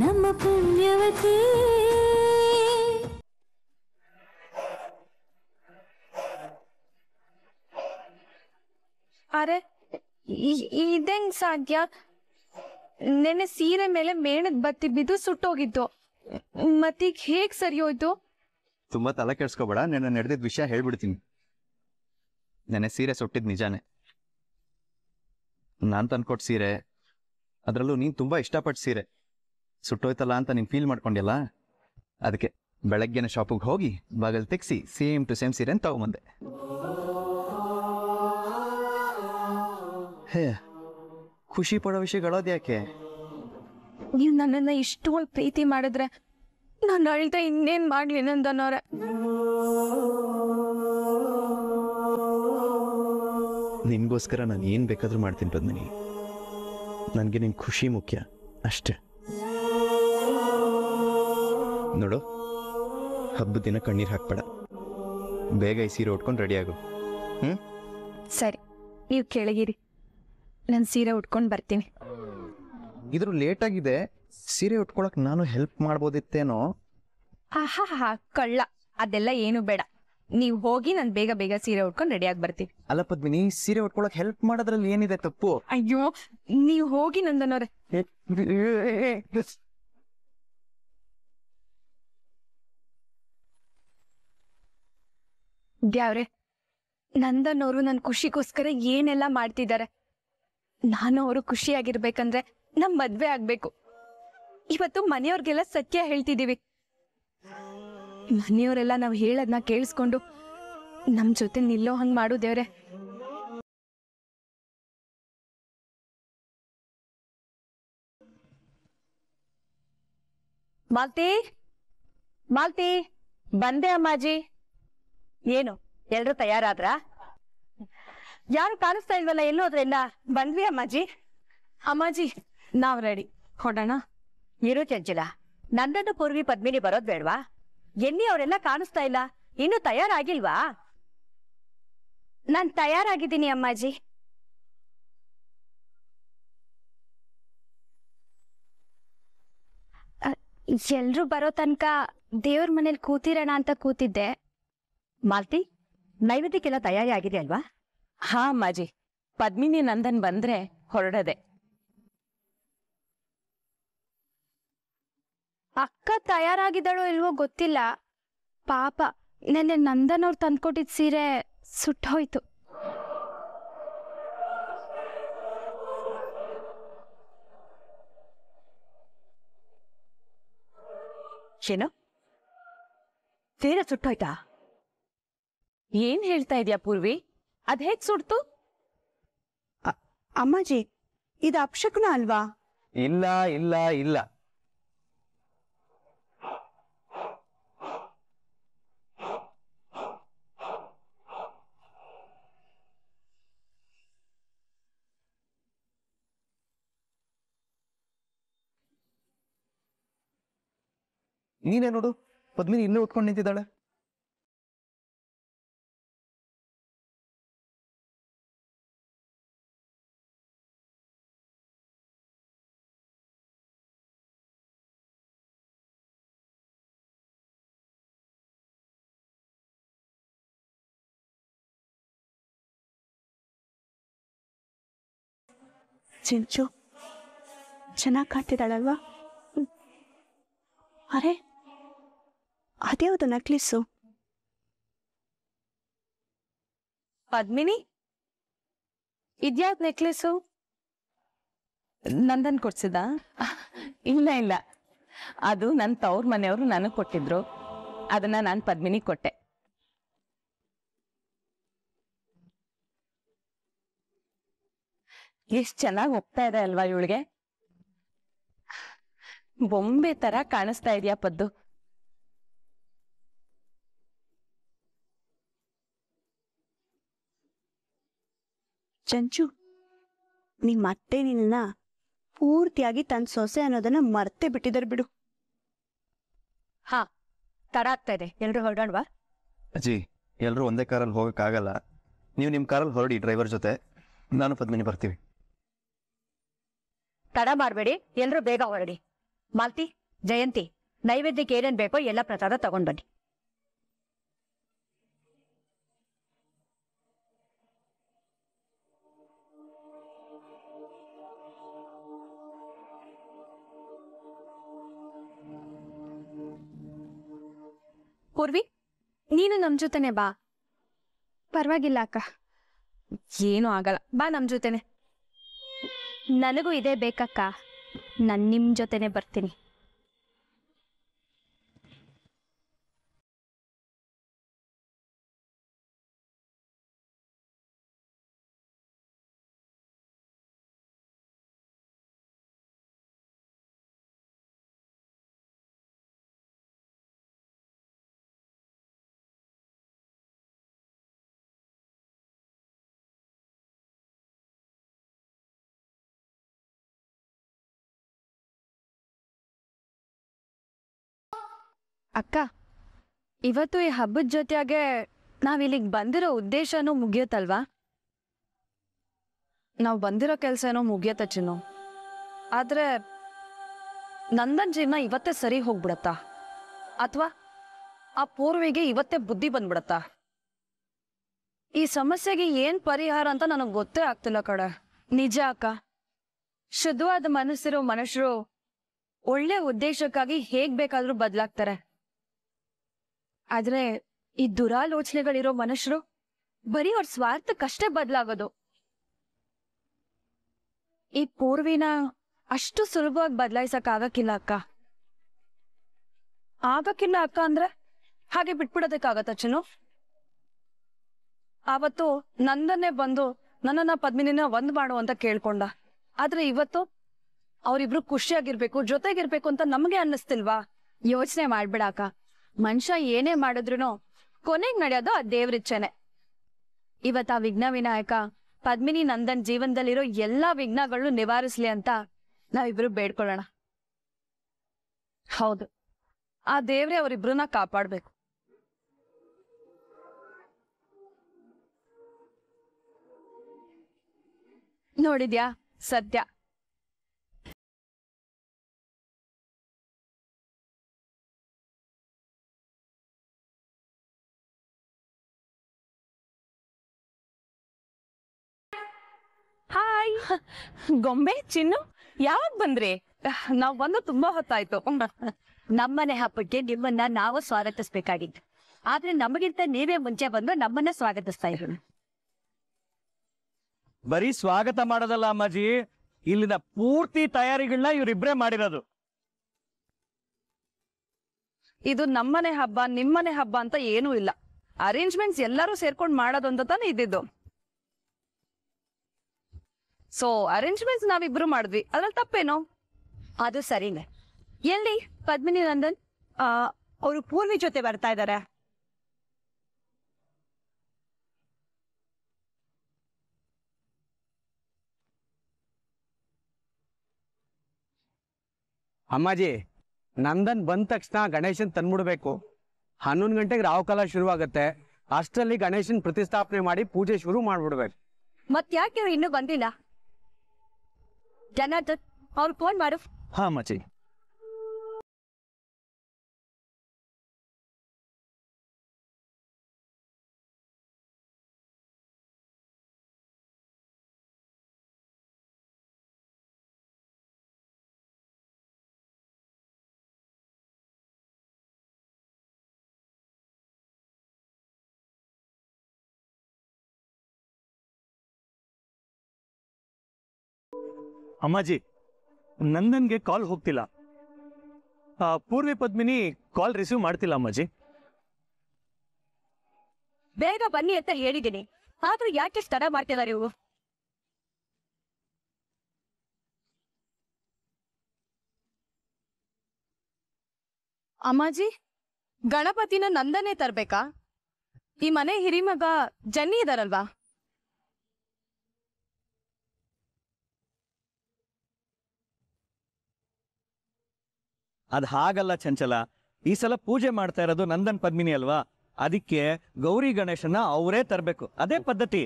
ನಮ್ಮ ಪುಣ್ಯವತಿ ಅರೆ ಇದಂಗ್ ಸಾಧ್ಯ ನೆನೆ ಸೀರೆ ಮೇಲೆ ಮೇಣದ ಬತ್ತಿ ಬಿದ್ದು ಸುಟ್ಟೋಗಿದ್ದು ಮತ್ತೀಗ ಹೇಗ್ ಸರಿ ಹೋಯ್ತು ತುಂಬಾ ತಲೆ ಕೆಡ್ಸ್ಕೋಬೇಡ ನೆನ್ನೆ ನಡೆದಿದ್ ವಿಷಯ ಹೇಳ್ಬಿಡ್ತೀನಿ ನೆನೆ ಸೀರೆ ಸುಟ್ಟಿದ್ ನಿಜಾನೆ ನಾನ್ ತಂದ್ಕೊಟ್ ಸೀರೆ ಅದರಲ್ಲೂ ನೀನು ತುಂಬ ಇಷ್ಟಪಟ್ಟು ಸೀರೆ ಸುಟ್ಟೋಯ್ತಲ್ಲ ಅಂತ ನೀನು ಫೀಲ್ ಮಾಡ್ಕೊಂಡಿಲ್ಲ ಅದಕ್ಕೆ ಬೆಳಗ್ಗೆನ ಶಾಪಿಗೆ ಹೋಗಿ ಬಾಗಲ್ ತೆಗ್ಸಿ ಸೇಮ್ ಟು ಸೇಮ್ ಸೀರೆ ಅಂತ ತಗೊಂಬಂದೆ ಹೇ ಖುಷಿ ಪಡೋ ವಿಷಯಗಳೋದು ಯಾಕೆ ನೀವು ನನ್ನನ್ನು ಇಷ್ಟೊಂದು ಪ್ರೀತಿ ಮಾಡಿದ್ರೆ ನಾನು ಅಳ್ತಾ ಇನ್ನೇನು ಮಾಡಲಿ ನಂದನವ್ರೆ ನಿಮಗೋಸ್ಕರ ನಾನು ಏನು ಬೇಕಾದರೂ ಮಾಡ್ತೀನಿ ಪದ್ಮಿನಿ ನನಗೆ ನಿನ್ನ ಖುಷಿ ಮುಖ್ಯ ಅಷ್ಟೆ ನೋಡು ಹಬ್ಬದ ದಿನ ಕಣ್ಣೀರು ಹಾಕ್ಬೇಡ ಬೇಗ ಈ ಸೀರೆ ಉಟ್ಕೊಂಡು ರೆಡಿಯಾಗು ಹ್ಞೂ ಸರಿ ನೀವು ಕೆಳಗಿರಿ ನಾನು ಸೀರೆ ಉಟ್ಕೊಂಡು ಬರ್ತೀನಿ ಇದ್ರ ಲೇಟ್ ಆಗಿದೆ ಸೀರೆ ಉಟ್ಕೊಳಕ್ ನಾನು ಹೆಲ್ಪ್ ಮಾಡ್ಬೋದಿತ್ತೇನೋ ಆಹಾ ಕಳ್ಳ ಅದೆಲ್ಲ ಏನು ಬೇಡ ನೀವ್ ಹೋಗಿ ನಾನ್ ಬೇಗ ಬೇಗ ಸೀರೆ ಉಟ್ಕೊಂಡ್ ರೆಡಿಯಾಗಿ ಬರ್ತೀನಿ ಅಲ್ಲ ಪದ್ಮಿನಿ ಸೀರೆ ಉಟ್ಕೊಳಕ್ ಹೆಲ್ಪ್ ಮಾಡೋದ್ರಲ್ಲಿ ಏನಿದೆ ತಪ್ಪು ಅಯ್ಯೋ ನೀವು ಹೋಗಿ ನಂದನವ್ರೆ ದ್ಯಾವ್ರೆ ನಂದನವರು ನನ್ ಖುಷಿಗೋಸ್ಕರ ಏನೆಲ್ಲ ಮಾಡ್ತಿದ್ದಾರೆ ನಾನು ಅವರು ಖುಷಿಯಾಗಿರ್ಬೇಕಂದ್ರೆ ನಮ್ ಮದ್ವೆ ಆಗ್ಬೇಕು ಇವತ್ತು ಮನೆಯವ್ರಿಗೆಲ್ಲ ಸತ್ಯ ಹೇಳ್ತಿದೀವಿ ಮನೆಯವರೆಲ್ಲ ನಾವು ಹೇಳೋದನ್ನ ಕೇಳಿಸ್ಕೊಂಡು ನಮ್ಮ ಜೊತೆ ನಿಲ್ಲೋ ಹಂಗೆ ಮಾಡು ದೇವ್ರೆ ಮಾಲ್ತಿ ಮಾಲ್ತಿ ಬಂದೆ ಅಮ್ಮಾಜಿ ಏನು ಎಲ್ರು ತಯಾರಾದ್ರ ಯಾರು ಕಾಣಿಸ್ತಾ ಇಲ್ವಲ್ಲ ಅದ್ರ ಎಲ್ಲ ಬಂದ್ವಿ ಅಮ್ಮಾಜಿ ಅಮ್ಮಾಜಿ ನಾವ್ ರೆಡಿ ಹೊಡೋಣ ಇರು ಚಂಚಲ ನಂದನ್ನು ಪೂರ್ವಿ ಪದ್ಮಿನಿ ಬರೋದ್ ಬೇಡ್ವಾ ಎನ್ನಿ ಅವರೆಲ್ಲ ಕಾಣಿಸ್ತಾ ಇಲ್ಲ ಇನ್ನು ತಯಾರಾಗಿಲ್ವಾ ನಾನ್ ತಯಾರಾಗಿದ್ದೀನಿ ಅಮ್ಮಾಜಿ ಎಲ್ರು ಬರೋ ತನಕ ದೇವ್ರ ಮನೇಲಿ ಕೂತಿರೋಣ ಅಂತ ಕೂತಿದ್ದೆ ಮಾಲ್ತಿ ನೈವೇದ್ಯಕ್ಕೆಲ್ಲ ತಯಾರಿ ಆಗಿದೆ ಅಲ್ವಾ ಹಾ ಅಮ್ಮಾಜಿ ಪದ್ಮಿನಿ ನಂದನ್ ಬಂದ್ರೆ ಹೊರಡದೆ ಅಕ್ಕ ತಯಾರಾಗಿದ್ದಾಳೋ ಇಲ್ವೋ ಗೊತ್ತಿಲ್ಲ ಪಾಪ ನೆನ್ನೆ ನಂದನ್ ಅವ್ರು ತಂದ್ಕೊಟ್ಟಿದ್ ಸೀರೆ ಸುಟ್ಟೋಯ್ತು ಏನು ಸೀರೆ ಸುಟ್ಟೋಯ್ತಾ ಏನ್ ಹೇಳ್ತಾ ಇದ್ಯಾ ಪೂರ್ವಿ ಅದ್ ಹೇಗ್ ಸುಡ್ತು ಅಮ್ಮಾಜಿ ಇದು ಅಪ್ಶಕುನ ಅಲ್ವಾ ಇಲ್ಲ ಇಲ್ಲ ಇಲ್ಲ ನೀನೇ ನೋಡು ಪದ್ಮಿನಿ ಇಲ್ಲೇ ಉತ್ಕೊಂಡು ನಿಂತಿದ್ದಾಳೆ ಚಿಂಚು ಚೆನ್ನಾಗಿ ಕಾಣ್ತಿದ್ದಾಳಲ್ವಾ ಅರೆ ಅದ್ಯಾವುದು ನಕ್ಲಿಸ್ಸು ಪದ್ಮಿನಿ ಇದ್ಯಾವ್ದು ನೆಕ್ಲೆಸ್ಸು ನಂದನ್ ಕೊಡ್ಸಿದ ಇಲ್ಲ ಇಲ್ಲ ಅದು ನನ್ನ ತವ್ರ ಮನೆಯವರು ನನಗೆ ಕೊಟ್ಟಿದ್ರು ಅದನ್ನ ನಾನು ಪದ್ಮಿನಿ ಕೊಟ್ಟೆ ಎಷ್ಟು ಚೆನ್ನಾಗಿ ಹೋಗ್ತಾ ಇದೆ ಅಲ್ವಾ ಇವಳಿಗೆ ಬೊಂಬೆ ತರ ಕಾಣಿಸ್ತಾ ಇದೆಯಾ ಪದ್ದು ಚಂಚು ನಿಮ್ಮ ಅತ್ತೆ ನಿನ್ನ ಪೂರ್ತಿಯಾಗಿ ತನ್ನ ಸೊಸೆ ಅನ್ನೋದನ್ನ ಮರ್ತೆ ಬಿಟ್ಟಿದ್ದಾರೆ ಬಿಡು ಹಾ ತಡ ಆಗ್ತಾ ಇದೆ ಎಲ್ರು ಹೊರಡೋಣವಾ ಅಜ್ಜಿ ಎಲ್ಲರೂ ಒಂದೇ ಕಾರಲ್ಲಿ ಹೋಗೋಕ್ಕಾಗಲ್ಲ ನೀವು ನಿಮ್ಮ ಕಾರಲ್ಲಿ ಹೊರಡಿ ಡ್ರೈವರ್ ಜೊತೆ ನಾನು ಪದ್ಮಿನಿ ಬರ್ತೀವಿ ತಡ ಮಾಡಬೇಡಿ ಎಲ್ರು ಬೇಗ ಹೊರಡಿ ಮಾಲ್ತಿ ಜಯಂತಿ ನೈವೇದ್ಯಕ್ಕೆ ಏನೇನ್ ಬೇಕೋ ಎಲ್ಲ ಪ್ರಸಾದ ತಗೊಂಡ್ಬನ್ನಿ ಪೂರ್ವಿ ನೀನು ನಮ್ ಜೊತೆನೆ ಬಾ ಪರವಾಗಿಲ್ಲ ಅಕ್ಕ ಏನೂ ಆಗಲ್ಲ ಬಾ ನಮ್ ಜೊತೆನೆ ನನಗೂ ಇದೇ ಬೇಕಕ್ಕ ನಾನು ನಿಮ್ಮ ಜೊತೆನೆ ಬರ್ತೀನಿ ಅಕ್ಕ ಇವತ್ತು ಈ ಹಬ್ಬದ ಜೊತೆಗೆ ನಾವಿಲ್ಲಿಗೆ ಬಂದಿರೋ ಉದ್ದೇಶನೂ ಮುಗಿಯತ್ತಲ್ವಾ ನಾವು ಬಂದಿರೋ ಕೆಲಸ ಮುಗಿಯತ್ತ ಚಿನ್ನು ಆದರೆ ನಂದನ್ ಜೀವನ ಇವತ್ತೇ ಸರಿ ಹೋಗ್ಬಿಡತ್ತಾ ಅಥವಾ ಆ ಪೂರ್ವಿಗೆ ಇವತ್ತೇ ಬುದ್ಧಿ ಬಂದ್ಬಿಡತ್ತಾ ಈ ಸಮಸ್ಯೆಗೆ ಏನ್ ಪರಿಹಾರ ಅಂತ ನನಗೆ ಗೊತ್ತೇ ಆಗ್ತಿಲ್ಲ ಕಡೆ ನಿಜ ಅಕ್ಕ ಶುದ್ಧವಾದ ಮನಸ್ಸಿರೋ ಮನುಷ್ಯರು ಒಳ್ಳೆ ಉದ್ದೇಶಕ್ಕಾಗಿ ಹೇಗ್ ಬೇಕಾದ್ರೂ ಬದಲಾಗ್ತಾರೆ ಆದ್ರೆ ಈ ದುರಾಲೋಚನೆಗಳಿರೋ ಮನುಷ್ಯರು ಬರೀ ಅವ್ರ ಸ್ವಾರ್ಥಕ್ಕಷ್ಟೇ ಬದ್ಲಾಗೋದು ಈ ಪೂರ್ವಿನ ಅಷ್ಟು ಸುಲಭವಾಗಿ ಬದಲಾಯಿಸಕ್ ಆಗಕ್ಕಿಲ್ಲ ಅಕ್ಕ ಆಗಕ್ಕಿಲ್ಲ ಅಕ್ಕ ಅಂದ್ರೆ ಹಾಗೆ ಬಿಟ್ಬಿಡೋದಕ್ಕಾಗತ್ತ ಚನು ಆವತ್ತು ನಂದನ್ನೇ ಬಂದು ನನ್ನನ್ನ ಪದ್ಮಿನಿನ ಒಂದ್ ಮಾಡು ಅಂತ ಕೇಳ್ಕೊಂಡ ಆದ್ರೆ ಇವತ್ತು ಅವರಿಬ್ರು ಖುಷಿಯಾಗಿರ್ಬೇಕು ಜೊತೆಗಿರ್ಬೇಕು ಅಂತ ನಮ್ಗೆ ಅನ್ನಿಸ್ತಿಲ್ವಾ ಯೋಚನೆ ಅಕ್ಕ ಮನುಷ್ಯ ಏನೇ ಮಾಡಿದ್ರು ಕೊನೆಗೆ ನಡೆಯೋದು ಆ ದೇವ್ರಿಚ್ಛೆನೆ ಇವತ್ತು ಆ ವಿಘ್ನ ವಿನಾಯಕ ಪದ್ಮಿನಿ ನಂದನ್ ಜೀವನದಲ್ಲಿರೋ ಎಲ್ಲಾ ವಿಘ್ನಗಳನ್ನು ನಿವಾರಿಸ್ಲಿ ಅಂತ ನಾವಿಬ್ರು ಬೇಡ್ಕೊಳ್ಳೋಣ ಹೌದು ಆ ದೇವ್ರೆ ಅವರಿಬ್ರನ್ನ ಕಾಪಾಡ್ಬೇಕು ನೋಡಿದ್ಯಾ ಸತ್ಯ ಗೊಂಬೆ ಚಿನ್ನು ಯಾವಾಗ ಬಂದ್ರಿ ನಾವ್ ಬಂದು ತುಂಬಾ ಹೊತ್ತಾಯ್ತು ನಮ್ಮನೆ ಹಬ್ಬಕ್ಕೆ ನಿಮ್ಮನ್ನ ನಾವು ಸ್ವಾಗತಿಸ್ಬೇಕಾಗಿತ್ತು ಆದ್ರೆ ನಮಗಿಂತ ನೀವೇ ಮುಂಚೆ ಬಂದು ನಮ್ಮನ್ನ ಸ್ವಾಗತಿಸ್ತಾ ಇದ್ರು ಬರೀ ಸ್ವಾಗತ ಮಾಡೋದಲ್ಲ ಅಮ್ಮಾಜಿ ಇಲ್ಲಿನ ಪೂರ್ತಿ ತಯಾರಿಗಳನ್ನ ಇವ್ರಿಬ್ರೆ ಮಾಡಿರೋದು ಇದು ನಮ್ಮನೆ ಹಬ್ಬ ನಿಮ್ಮನೆ ಹಬ್ಬ ಅಂತ ಏನೂ ಇಲ್ಲ ಅರೇಂಜ್ಮೆಂಟ್ಸ್ ಎಲ್ಲರೂ ಸೇರ್ಕೊಂಡು ಮಾಡೋದು ತಾನೇ ಇದ್ದಿದ್ದು ಸೊ ಅರೇಂಜ್ಮೆಂಟ್ಸ್ ನಾವಿಬ್ರು ಮಾಡಿದ್ವಿ ಅದ್ರಲ್ಲಿ ತಪ್ಪೇನೋ ಅದು ಸರಿನೇ ಎಲ್ಲಿ ಪದ್ಮಿನಿ ನಂದನ್ ಅವರು ಪೂರ್ವಿ ಜೊತೆ ಬರ್ತಾ ಇದ್ದಾರೆ ಅಮ್ಮಾಜಿ ನಂದನ್ ಬಂದ ತಕ್ಷಣ ಗಣೇಶನ್ ತಂದ್ಬಿಡ್ಬೇಕು ಹನ್ನೊಂದು ಗಂಟೆಗೆ ರಾಹುಕಾಲ ಶುರುವಾಗುತ್ತೆ ಅಷ್ಟರಲ್ಲಿ ಗಣೇಶನ್ ಪ್ರತಿಷ್ಠಾಪನೆ ಮಾಡಿ ಪೂಜೆ ಶುರು ಮಾಡ್ಬಿಡ್ಬೇಕು ಮತ್ತೆ ಯಾಕೆ ಇನ್ನು ಬಂದಿಲ್ಲ जनार्दन और कौन मारूफ हाँ मची ಅಮ್ಮಾಜಿ ನಂದನ್ಗೆ ಕಾಲ್ ಹೋಗ್ತಿಲ್ಲ ಪೂರ್ವಿ ಪದ್ಮಿನಿ ಕಾಲ್ ರಿಸೀವ್ ಮಾಡ್ತಿಲ್ಲ ಅಮ್ಮಾಜಿ ಬೇಗ ಬನ್ನಿ ಅಂತ ಹೇಳಿದ್ದೀನಿ ಆದ್ರೂ ಯಾಕೆ ತಡ ಮಾಡ್ತಿದ್ದಾರೆ ಇವು ಅಮ್ಮಾಜಿ ಗಣಪತಿನ ನಂದನೆ ತರ್ಬೇಕಾ ಈ ಮನೆ ಹಿರಿಮಗ ಜನ್ನಿ ಇದಾರಲ್ವಾ ಅದು ಹಾಗಲ್ಲ ಚಂಚಲ ಈ ಸಲ ಪೂಜೆ ಮಾಡ್ತಾ ಇರೋದು ನಂದನ್ ಪದ್ಮಿನಿ ಅಲ್ವಾ ಅದಕ್ಕೆ ಗೌರಿ ಗಣೇಶನ ಅವರೇ ತರಬೇಕು ಅದೇ ಪದ್ಧತಿ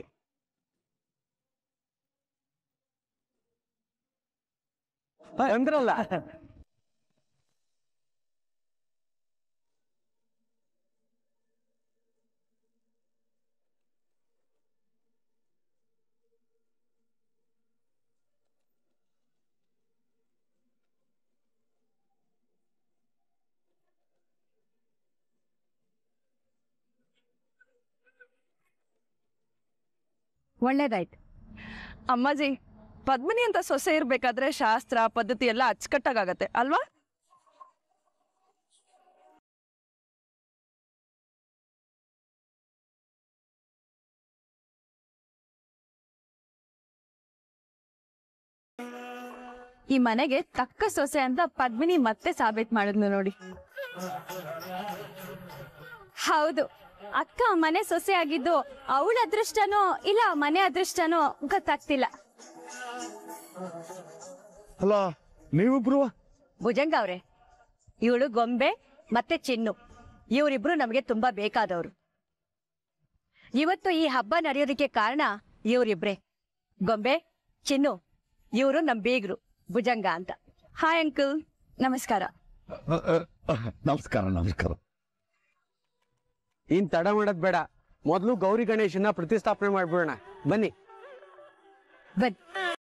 ಅಂದ್ರಲ್ಲ ಒಳ್ಳೇದಾಯ್ತು ಅಮ್ಮಾಜಿ ಪದ್ಮಿನಿ ಅಂತ ಸೊಸೆ ಇರ್ಬೇಕಾದ್ರೆ ಶಾಸ್ತ್ರ ಪದ್ಧತಿ ಎಲ್ಲ ಅಚ್ಚುಕಟ್ಟಾಗತ್ತೆ ಅಲ್ವಾ ಈ ಮನೆಗೆ ತಕ್ಕ ಸೊಸೆ ಅಂತ ಪದ್ಮಿನಿ ಮತ್ತೆ ಸಾಬೀತ್ ಮಾಡಿದ್ನು ನೋಡಿ ಹೌದು ಅಕ್ಕ ಮನೆ ಸೊಸೆ ಆಗಿದ್ದು ಅವಳ ಅದೃಷ್ಟನೋ ಇಲ್ಲ ಮನೆ ಅದೃಷ್ಟನೋ ಗೊತ್ತಾಗ್ತಿಲ್ಲ ಹಲೋ ನೀವಿಬ್ರು ಭುಜಂಗ ಅವ್ರೆ ಇವಳು ಗೊಂಬೆ ಮತ್ತೆ ಚಿನ್ನು ಇವರಿಬ್ರು ನಮಗೆ ತುಂಬಾ ಬೇಕಾದವರು ಇವತ್ತು ಈ ಹಬ್ಬ ನಡೆಯೋದಕ್ಕೆ ಕಾರಣ ಇವರಿಬ್ರೆ ಗೊಂಬೆ ಚಿನ್ನು ಇವರು ನಮ್ ಬೀಗ್ರು ಭುಜಂಗ ಅಂತ ಹಾಯ್ ಅಂಕಲ್ ನಮಸ್ಕಾರ ನಮಸ್ಕಾರ ನಮಸ್ಕಾರ ಇನ್ ತಡ ಮಾಡೋದ್ ಬೇಡ ಮೊದಲು ಗೌರಿ ಗಣೇಶನ ಪ್ರತಿಷ್ಠಾಪನೆ ಮಾಡ್ಬಿಡೋಣ ಬನ್ನಿ ಬನ್ನಿ